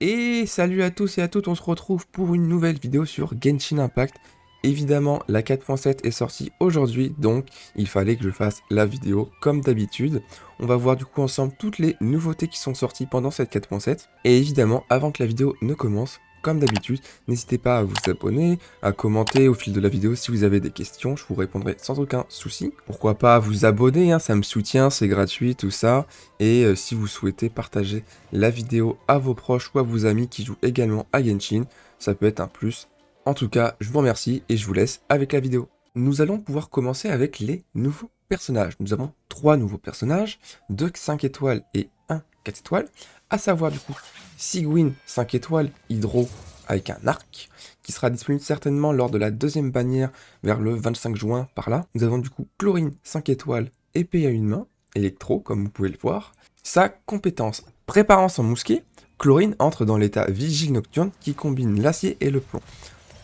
Et salut à tous et à toutes, on se retrouve pour une nouvelle vidéo sur Genshin Impact. Évidemment, la 4.7 est sortie aujourd'hui, donc il fallait que je fasse la vidéo comme d'habitude. On va voir du coup ensemble toutes les nouveautés qui sont sorties pendant cette 4.7. Et évidemment, avant que la vidéo ne commence, comme d'habitude, n'hésitez pas à vous abonner, à commenter au fil de la vidéo si vous avez des questions, je vous répondrai sans aucun souci. Pourquoi pas vous abonner, hein, ça me soutient, c'est gratuit, tout ça. Et euh, si vous souhaitez partager la vidéo à vos proches ou à vos amis qui jouent également à Genshin, ça peut être un plus. En tout cas, je vous remercie et je vous laisse avec la vidéo. Nous allons pouvoir commencer avec les nouveaux personnages. Nous avons trois nouveaux personnages, deux 5 étoiles et un 4 étoiles à savoir du coup Sigwin 5 étoiles Hydro avec un arc qui sera disponible certainement lors de la deuxième bannière vers le 25 juin par là. Nous avons du coup Chlorine 5 étoiles épée à une main, électro comme vous pouvez le voir. Sa compétence préparant son mousquet, Chlorine entre dans l'état vigile nocturne qui combine l'acier et le plomb.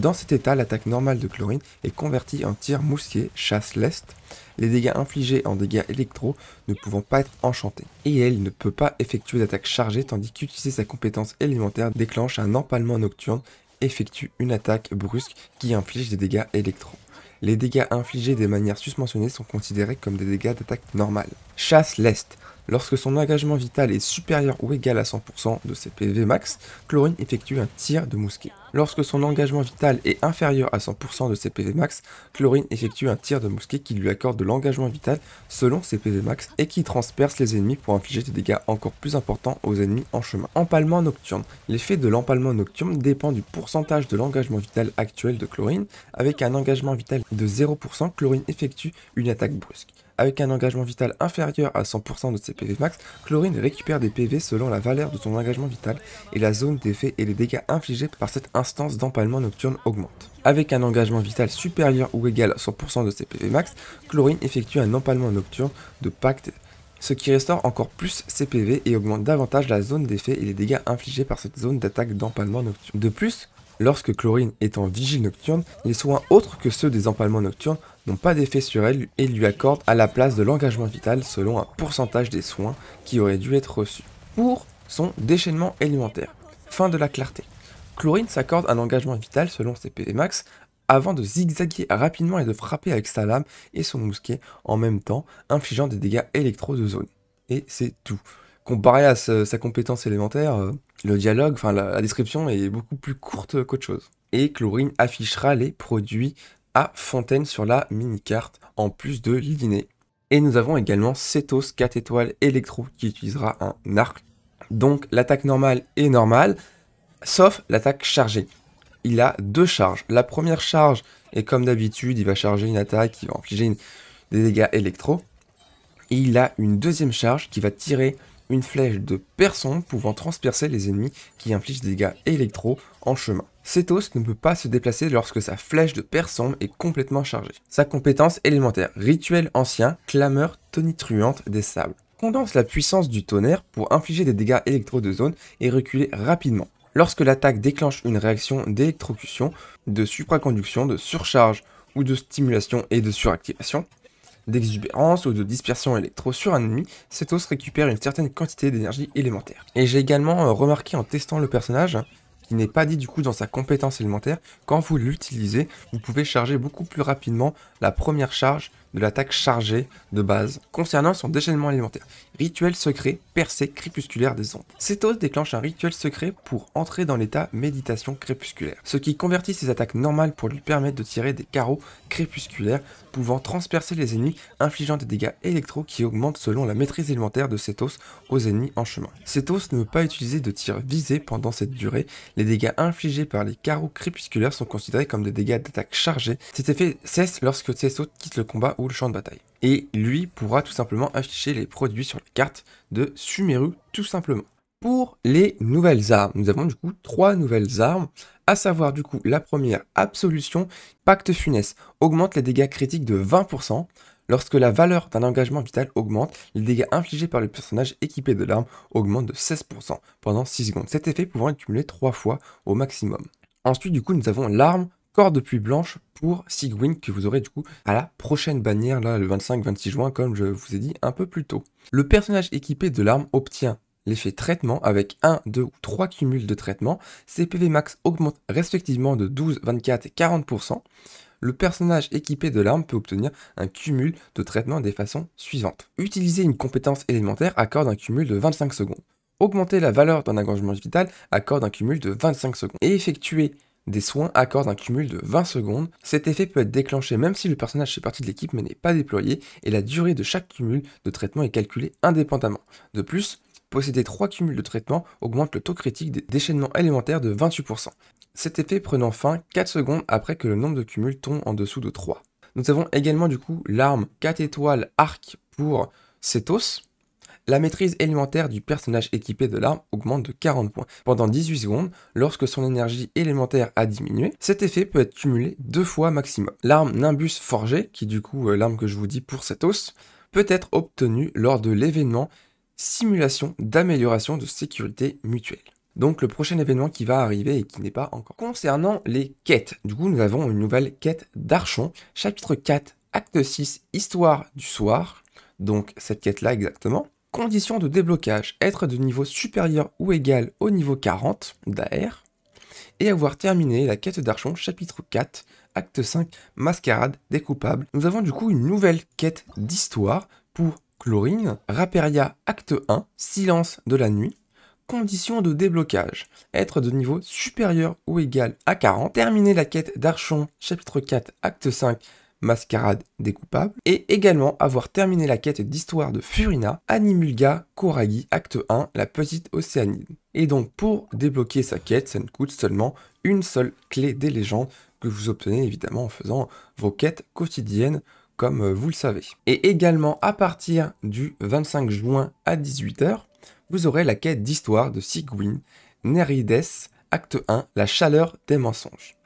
Dans cet état, l'attaque normale de chlorine est convertie en tir mousquet chasse leste, les dégâts infligés en dégâts électro ne pouvant pas être enchantés. Et elle ne peut pas effectuer d'attaque chargée tandis qu'utiliser sa compétence élémentaire déclenche un empalement nocturne, effectue une attaque brusque qui inflige des dégâts électro les dégâts infligés des manières susmentionnées sont considérés comme des dégâts d'attaque normale. Chasse leste Lorsque son engagement vital est supérieur ou égal à 100% de ses PV max, Chlorine effectue un tir de mousquet. Lorsque son engagement vital est inférieur à 100% de ses PV max, Chlorine effectue un tir de mousquet qui lui accorde de l'engagement vital selon ses PV max et qui transperce les ennemis pour infliger des dégâts encore plus importants aux ennemis en chemin. Empalement nocturne. L'effet de l'empalement nocturne dépend du pourcentage de l'engagement vital actuel de Chlorine. Avec un engagement vital de 0%, Chlorine effectue une attaque brusque. Avec un engagement vital inférieur à 100% de ses PV max, Chlorine récupère des PV selon la valeur de son engagement vital et la zone d'effet et les dégâts infligés par cette instance d'empalement nocturne augmente. Avec un engagement vital supérieur ou égal à 100% de ses PV max, Chlorine effectue un empalement nocturne de pacte ce qui restaure encore plus ses PV et augmente davantage la zone d'effet et les dégâts infligés par cette zone d'attaque d'empalement nocturne. De plus, Lorsque Chlorine est en vigile nocturne, les soins autres que ceux des empalements nocturnes n'ont pas d'effet sur elle et lui accordent à la place de l'engagement vital selon un pourcentage des soins qui auraient dû être reçus. Pour son déchaînement élémentaire. Fin de la clarté. Chlorine s'accorde un engagement vital selon ses PV max avant de zigzaguer rapidement et de frapper avec sa lame et son mousquet en même temps, infligeant des dégâts électro de zone. Et c'est tout comparé à sa compétence élémentaire, euh, le dialogue, enfin la, description est beaucoup plus courte qu'autre chose. Et Chlorine affichera les produits à Fontaine sur la mini-carte, en plus de l'idiner. Et nous avons également Cetos 4 étoiles électro qui utilisera un arc. Donc l'attaque normale est normale, sauf l'attaque chargée. Il a deux charges. La première charge est comme d'habitude, il va charger une attaque, il va infliger des dégâts électro. il a une deuxième charge qui va tirer une flèche de perçon pouvant transpercer les ennemis qui infligent des dégâts électro en chemin. Cetos ne peut pas se déplacer lorsque sa flèche de perçon est complètement chargée. Sa compétence élémentaire, rituel ancien, clameur tonitruante des sables, condense la puissance du tonnerre pour infliger des dégâts électro de zone et reculer rapidement. Lorsque l'attaque déclenche une réaction d'électrocution, de supraconduction, de surcharge ou de stimulation et de suractivation, d'exubérance ou de dispersion électro sur un ennemi, cette os récupère une certaine quantité d'énergie élémentaire. Et j'ai également euh, remarqué en testant le personnage n'est pas dit du coup dans sa compétence élémentaire, quand vous l'utilisez, vous pouvez charger beaucoup plus rapidement la première charge de l'attaque chargée de base concernant son déchaînement élémentaire. Rituel secret, percée crépusculaire des ondes. os déclenche un rituel secret pour entrer dans l'état méditation crépusculaire, ce qui convertit ses attaques normales pour lui permettre de tirer des carreaux crépusculaires pouvant transpercer les ennemis, infligeant des dégâts électro qui augmentent selon la maîtrise élémentaire de Cetos aux ennemis en chemin. Cetos ne peut pas utiliser de tir visé pendant cette durée, les dégâts infligés par les carreaux crépusculaires sont considérés comme des dégâts d'attaque chargés. Cet effet cesse lorsque CSO quitte le combat ou le champ de bataille. Et lui pourra tout simplement afficher les produits sur la carte de Sumeru tout simplement. Pour les nouvelles armes, nous avons du coup trois nouvelles armes, à savoir du coup la première Absolution, Pacte Funès, augmente les dégâts critiques de 20%, Lorsque la valeur d'un engagement vital augmente, les dégâts infligés par le personnage équipé de l'arme augmentent de 16% pendant 6 secondes, cet effet pouvant être cumulé 3 fois au maximum. Ensuite du coup nous avons l'arme corps de pluie blanche pour Sigwin que vous aurez du coup à la prochaine bannière là le 25-26 juin comme je vous ai dit un peu plus tôt. Le personnage équipé de l'arme obtient l'effet traitement avec 1, 2 ou 3 cumuls de traitement. Ses PV max augmentent respectivement de 12, 24 et 40% le personnage équipé de l'arme peut obtenir un cumul de traitement des façons suivantes. Utiliser une compétence élémentaire accorde un cumul de 25 secondes. Augmenter la valeur d'un engagement vital accorde un cumul de 25 secondes. Et effectuer des soins accorde un cumul de 20 secondes. Cet effet peut être déclenché même si le personnage fait partie de l'équipe mais n'est pas déployé et la durée de chaque cumul de traitement est calculée indépendamment. De plus, posséder 3 cumuls de traitement augmente le taux critique des déchaînements élémentaires de 28% cet effet prenant fin 4 secondes après que le nombre de cumuls tombe en dessous de 3. Nous avons également du coup l'arme 4 étoiles arc pour os. La maîtrise élémentaire du personnage équipé de l'arme augmente de 40 points pendant 18 secondes lorsque son énergie élémentaire a diminué. Cet effet peut être cumulé deux fois maximum. L'arme Nimbus Forgé, qui est du coup euh, l'arme que je vous dis pour Cetos, peut être obtenue lors de l'événement simulation d'amélioration de sécurité mutuelle donc le prochain événement qui va arriver et qui n'est pas encore. Concernant les quêtes, du coup nous avons une nouvelle quête d'Archon, chapitre 4, acte 6, histoire du soir, donc cette quête-là exactement. Condition de déblocage, être de niveau supérieur ou égal au niveau 40 d'AR, et avoir terminé la quête d'Archon, chapitre 4, acte 5, mascarade des coupables. Nous avons du coup une nouvelle quête d'histoire pour Chlorine, Raperia acte 1, Silence de la nuit, conditions de déblocage. Être de niveau supérieur ou égal à 40, terminer la quête d'Archon, chapitre 4, acte 5, Mascarade des coupables, et également avoir terminé la quête d'histoire de Furina, Animulga, Koragi, acte 1, la petite Océanide. Et donc pour débloquer sa quête, ça ne coûte seulement une seule clé des légendes que vous obtenez évidemment en faisant vos quêtes quotidiennes comme euh, vous le savez. Et également à partir du 25 juin à 18h, vous aurez la quête d'histoire de Sigwyn, Nerides, acte 1, la chaleur des mensonges.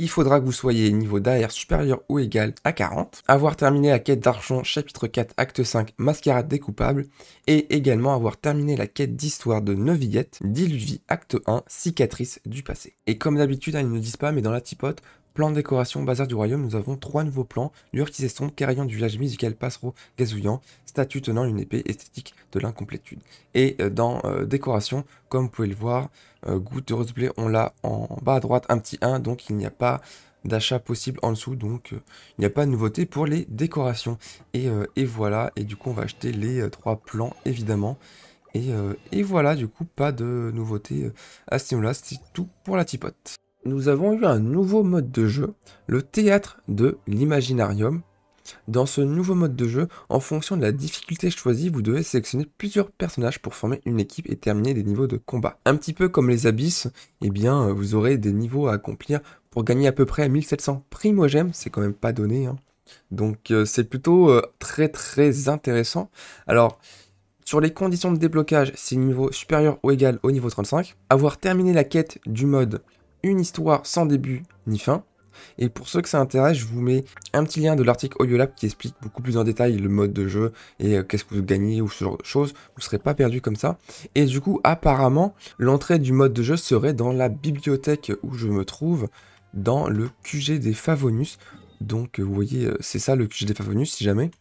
Il faudra que vous soyez niveau d'AR supérieur ou égal à 40, avoir terminé la quête d'argent chapitre 4 acte 5 mascarade des coupables, et également avoir terminé la quête d'histoire de Neuvillette, d'Iluvie acte 1 cicatrice du passé. Et comme d'habitude, ils ne disent pas, mais dans la tipote... Plan de décoration bazar du royaume, nous avons trois nouveaux plans, lueur qui carillon du village musical passereau gazouillant, statue tenant une épée esthétique de l'incomplétude. Et euh, dans euh, décoration, comme vous pouvez le voir, euh, goûte de rose on l'a en bas à droite, un petit 1, donc il n'y a pas d'achat possible en dessous, donc il n'y a pas de nouveauté pour les décorations. Et, voilà, et du coup on va acheter les trois plans évidemment. Et, et voilà, du coup, pas de nouveauté à ce niveau-là, c'est tout pour la tipote nous avons eu un nouveau mode de jeu, le théâtre de l'imaginarium. Dans ce nouveau mode de jeu, en fonction de la difficulté choisie, vous devez sélectionner plusieurs personnages pour former une équipe et terminer des niveaux de combat. Un petit peu comme les abysses, eh bien, vous aurez des niveaux à accomplir pour gagner à peu près 1700 primogèmes, c'est quand même pas donné. Hein. Donc euh, c'est plutôt euh, très très intéressant. Alors, sur les conditions de déblocage, c'est niveau supérieur ou égal au niveau 35. Avoir terminé la quête du mode une histoire sans début ni fin. Et pour ceux que ça intéresse, je vous mets un petit lien de l'article Audiolab qui explique beaucoup plus en détail le mode de jeu et euh, qu'est-ce que vous gagnez ou ce genre de choses. Vous ne serez pas perdu comme ça. Et du coup, apparemment, l'entrée du mode de jeu serait dans la bibliothèque où je me trouve, dans le QG des Favonus. Donc euh, vous voyez, euh, c'est ça le QG des Favonus si jamais.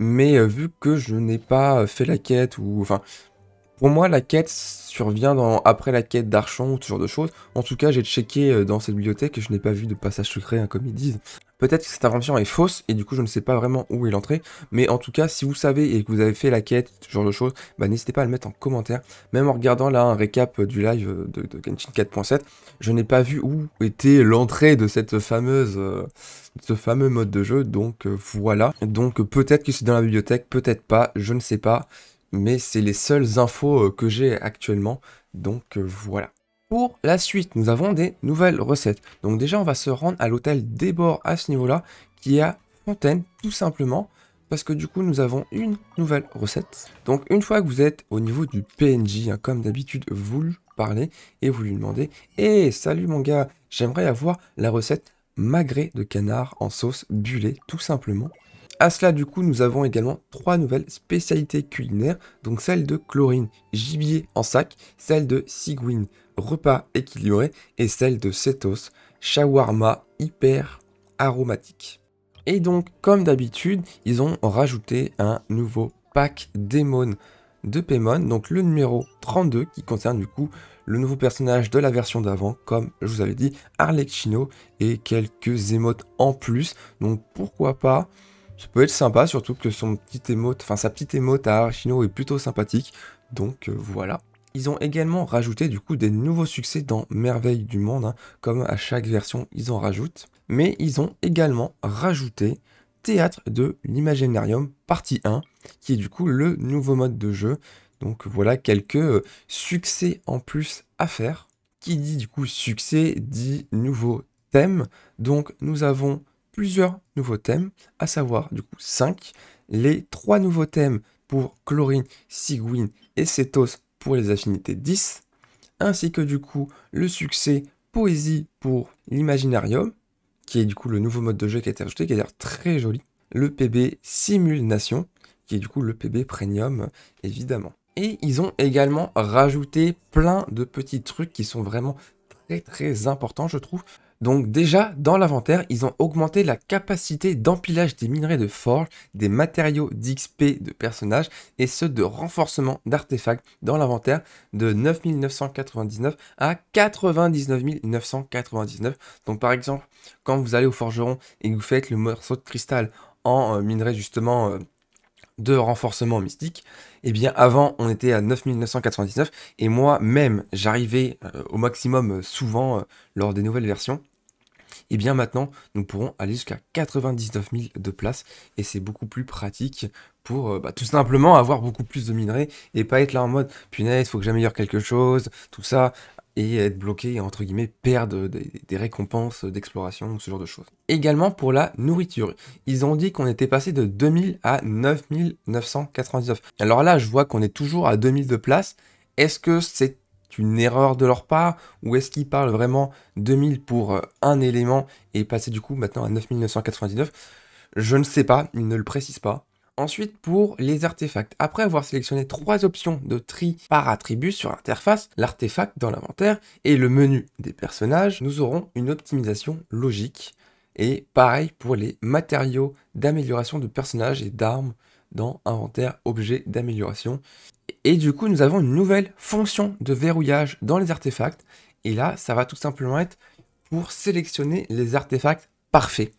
Mais vu que je n'ai pas fait la quête ou enfin pour moi, la quête survient dans, après la quête d'Archon ou ce genre de choses. En tout cas, j'ai checké euh, dans cette bibliothèque et je n'ai pas vu de passage secret, hein, comme ils disent. Peut-être que cette invention est fausse et du coup, je ne sais pas vraiment où est l'entrée. Mais en tout cas, si vous savez et que vous avez fait la quête, ce genre de choses, bah, n'hésitez pas à le mettre en commentaire. Même en regardant là un récap euh, du live euh, de, Genshin 4.7, je n'ai pas vu où était l'entrée de cette fameuse... ce fameux mode de jeu, donc voilà. Donc peut-être que c'est dans la bibliothèque, peut-être pas, je ne sais pas mais c'est les seules infos euh, que j'ai actuellement, donc euh, voilà. Pour la suite, nous avons des nouvelles recettes. Donc déjà, on va se rendre à l'hôtel des bords à ce niveau-là, qui est à Fontaine, tout simplement, parce que du coup, nous avons une nouvelle recette. Donc une fois que vous êtes au niveau du PNJ, hein, comme d'habitude, vous lui parlez et vous lui demandez « Eh, salut mon gars, j'aimerais avoir la recette magret de canard en sauce bulée, tout simplement. » À cela, du coup, nous avons également trois nouvelles spécialités culinaires, donc celle de chlorine, gibier en sac, celle de Sigwin repas équilibré, et celle de cetos, shawarma hyper aromatique. Et donc, comme d'habitude, ils ont rajouté un nouveau pack démon de Paimon, donc le numéro 32, qui concerne du coup le nouveau personnage de la version d'avant, comme je vous avais dit, Arlecchino, et quelques émotes en plus. Donc pourquoi pas ça peut être sympa, surtout que son petit enfin sa petite émote à Archino est plutôt sympathique, donc euh, voilà. Ils ont également rajouté du coup des nouveaux succès dans Merveille du Monde, hein, comme à chaque version ils en rajoutent. Mais ils ont également rajouté Théâtre de l'Imaginarium, partie 1, qui est du coup le nouveau mode de jeu. Donc voilà quelques euh, succès en plus à faire. Qui dit du coup succès dit nouveau thème. Donc nous avons plusieurs nouveaux thèmes, à savoir du coup 5, les trois nouveaux thèmes pour Chlorine, Sigwin et Cetos pour les affinités 10, ainsi que du coup le succès Poésie pour l'Imaginarium, qui est du coup le nouveau mode de jeu qui a été rajouté, qui est d'ailleurs très joli, le PB Simulation, qui est du coup le PB Premium évidemment. Et ils ont également rajouté plein de petits trucs qui sont vraiment très très importants je trouve. Donc déjà, dans l'inventaire, ils ont augmenté la capacité d'empilage des minerais de forge, des matériaux d'XP de personnages et ceux de renforcement d'artefacts dans l'inventaire de 9999 à 99999. Donc par exemple, quand vous allez au forgeron et que vous faites le morceau de cristal en euh, minerais justement... Euh, de renforcement mystique, eh bien avant on était à 9999 et moi même j'arrivais euh, au maximum souvent lors des nouvelles versions et eh bien maintenant nous pourrons aller jusqu'à 99 000 de places et c'est beaucoup plus pratique pour euh, bah, tout simplement avoir beaucoup plus de minerais et pas être là en mode punaise faut que j'améliore quelque chose tout ça et être bloqué entre guillemets perdre des, récompenses d'exploration ou ce genre de choses. Également pour la nourriture, ils ont dit qu'on était passé de 2000 à 9999. Alors là, je vois qu'on est toujours à 2000 de place. Est-ce que c'est une erreur de leur part Ou est-ce qu'ils parlent vraiment 2000 pour euh, un élément et passer du coup maintenant à 9999 Je ne sais pas, ils ne le précisent pas. Ensuite, pour les artefacts, après avoir sélectionné trois options de tri par attribut sur l'interface, l'artefact dans l'inventaire et le menu des personnages, nous aurons une optimisation logique. Et pareil pour les matériaux d'amélioration de personnages et d'armes dans inventaire objet d'amélioration. Et du coup, nous avons une nouvelle fonction de verrouillage dans les artefacts. Et là, ça va tout simplement être pour sélectionner les artefacts parfaits.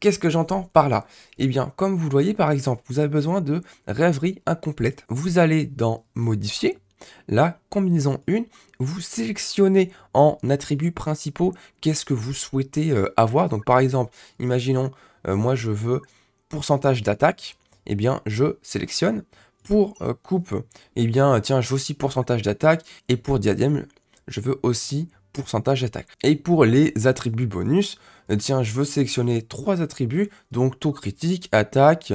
Qu'est-ce que j'entends par là Eh bien, comme vous le voyez par exemple, vous avez besoin de rêverie incomplète. Vous allez dans modifier, la combinaison une. vous sélectionnez en attributs principaux qu'est-ce que vous souhaitez euh, avoir. Donc par exemple, imaginons, euh, moi je veux pourcentage d'attaque, eh bien, je sélectionne. Pour euh, coupe, eh bien, tiens, je veux aussi pourcentage d'attaque. Et pour diadème, je veux aussi pourcentage d'attaque. Et pour les attributs bonus, eh, tiens, je veux sélectionner trois attributs, donc taux critique, attaque,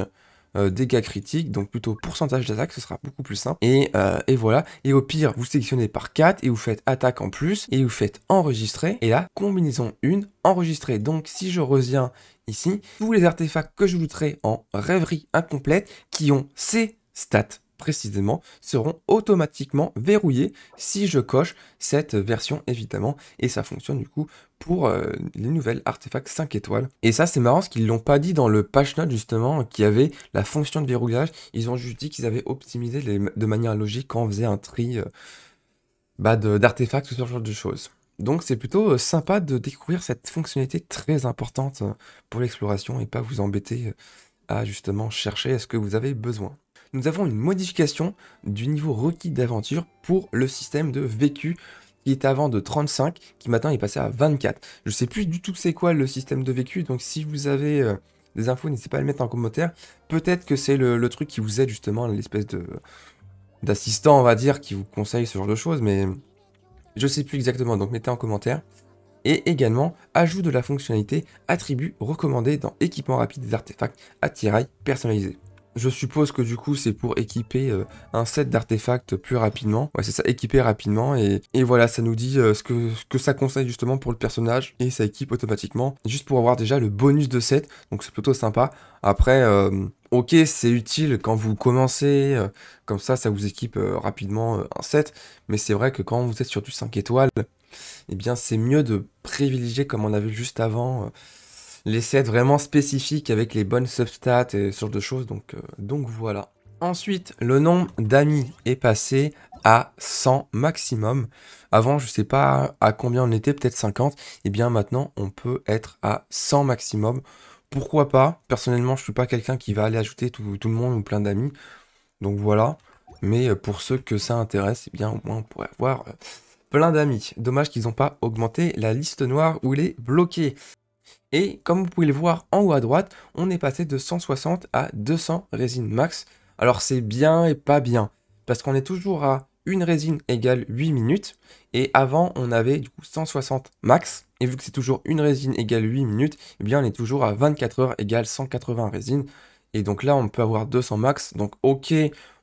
euh, dégâts critiques, donc plutôt pourcentage d'attaque, ce sera beaucoup plus simple. Et, euh, et, voilà. Et au pire, vous sélectionnez par 4 et vous faites attaque en plus et vous faites enregistrer. Et là, combinaison une enregistrer. Donc si je reviens ici, tous les artefacts que je voudrais en rêverie incomplète qui ont ces stats précisément seront automatiquement verrouillés si je coche cette version évidemment et ça fonctionne du coup pour euh, les nouvelles artefacts 5 étoiles. Et ça c'est marrant ce qu'ils l'ont pas dit dans le patch note justement qui avait la fonction de verrouillage, ils ont juste dit qu'ils avaient optimisé de manière logique quand on faisait un tri euh, bah, d'artefacts ou ce genre de choses. Donc c'est plutôt euh, sympa de découvrir cette fonctionnalité très importante pour l'exploration et pas vous embêter à justement chercher à ce que vous avez besoin nous avons une modification du niveau requis d'aventure pour le système de vécu qui était avant de 35, qui maintenant est passé à 24. Je ne sais plus du tout c'est quoi le système de vécu, donc si vous avez euh, des infos, n'hésitez pas à le mettre en commentaire. Peut-être que c'est le, truc qui vous aide justement, l'espèce de d'assistant, on va dire, qui vous conseille ce genre de choses, mais je ne sais plus exactement, donc mettez en commentaire. Et également, ajout de la fonctionnalité attribut recommandé dans équipement rapide des artefacts attirail personnalisé. Je suppose que du coup c'est pour équiper euh, un set d'artefacts plus rapidement. Ouais c'est ça, équiper rapidement et, voilà ça nous dit euh, ce, que, ce que ça conseille justement pour le personnage et ça équipe automatiquement juste pour avoir déjà le bonus de set donc c'est plutôt sympa. Après euh, ok c'est utile quand vous commencez comme ça ça vous équipe rapidement un set mais c'est vrai que quand vous êtes sur du 5 étoiles eh bien c'est mieux de privilégier comme on avait juste avant les sets vraiment spécifiques avec les bonnes substats et ce genre de choses. Donc, euh, donc voilà. Ensuite, le nombre d'amis est passé à 100 maximum. Avant, je ne sais pas à combien on était, peut-être 50. Et eh bien maintenant, on peut être à 100 maximum. Pourquoi pas Personnellement, je ne suis pas quelqu'un qui va aller ajouter tout, le monde ou plein d'amis. Donc voilà. Mais euh, pour ceux que ça intéresse, eh bien au moins on pourrait avoir euh, plein d'amis. Dommage qu'ils n'ont pas augmenté la liste noire ou les bloqué. Et comme vous pouvez le voir en haut à droite, on est passé de 160 à 200 résines max. Alors c'est bien et pas bien, parce qu'on est toujours à une résine égale 8 minutes, et avant on avait du coup 160 max, et vu que c'est toujours une résine égale 8 minutes, et eh bien on est toujours à 24 heures égale 180 résines, et donc là on peut avoir 200 max, donc ok,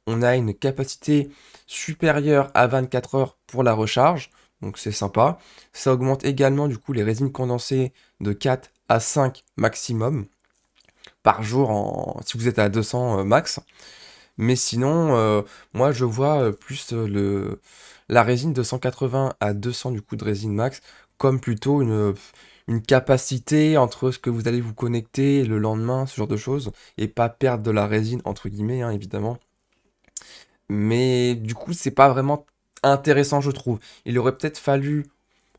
on a une capacité supérieure à 24 heures pour la recharge, donc c'est sympa. Ça augmente également du coup les résines condensées de 4 à 5 maximum par jour en, si vous êtes à 200 euh, max. Mais sinon, euh, moi je vois euh, plus le, la résine de 180 à 200 du coup de résine max comme plutôt une, une capacité entre ce que vous allez vous connecter le lendemain, ce genre de choses, et pas perdre de la résine entre guillemets hein, évidemment. Mais du coup, c'est pas vraiment intéressant, je trouve. Il aurait peut-être fallu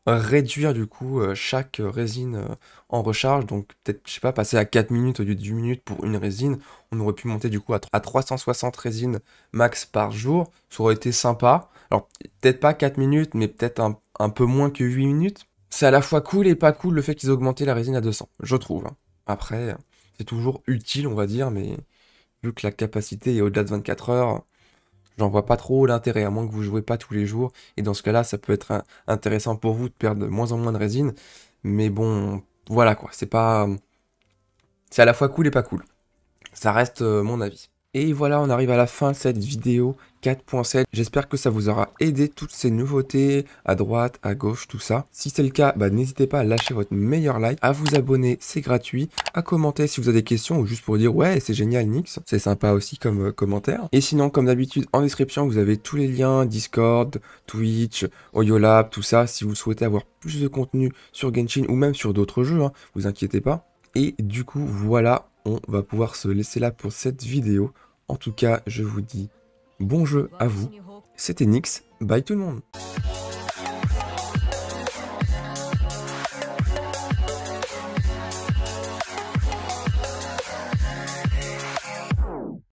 réduire du coup euh, chaque euh, résine euh, en recharge, donc peut-être, je sais pas, passer à 4 minutes au lieu de 10 minutes pour une résine. On aurait pu monter du coup à 360 résines max par jour, ça aurait été sympa. Alors peut-être pas 4 minutes, mais peut-être un, un, peu moins que 8 minutes. C'est à la fois cool et pas cool le fait qu'ils aient augmenté la résine à 200, je trouve. Hein. Après, c'est toujours utile, on va dire, mais vu que la capacité est au-delà de 24 heures, j'en vois pas trop l'intérêt, à moins que vous jouez pas tous les jours. Et dans ce cas-là, ça peut être intéressant pour vous de perdre de moins en moins de résine. Mais bon, voilà quoi, c'est pas. C'est à la fois cool et pas cool. Ça reste euh, mon avis. Et voilà, on arrive à la fin de cette vidéo 4.7. J'espère que ça vous aura aidé toutes ces nouveautés à droite, à gauche, tout ça. Si c'est le cas, bah, n'hésitez pas à lâcher votre meilleur like, à vous abonner, c'est gratuit, à commenter si vous avez des questions ou juste pour dire ouais c'est génial Nix, c'est sympa aussi comme euh, commentaire. Et sinon comme d'habitude en description vous avez tous les liens Discord, Twitch, Oyolab, tout ça si vous souhaitez avoir plus de contenu sur Genshin ou même sur d'autres jeux, hein, vous inquiétez pas. Et du coup voilà, on va pouvoir se laisser là pour cette vidéo. En tout cas, je vous dis bon jeu à vous. C'était Nix. Bye tout le monde.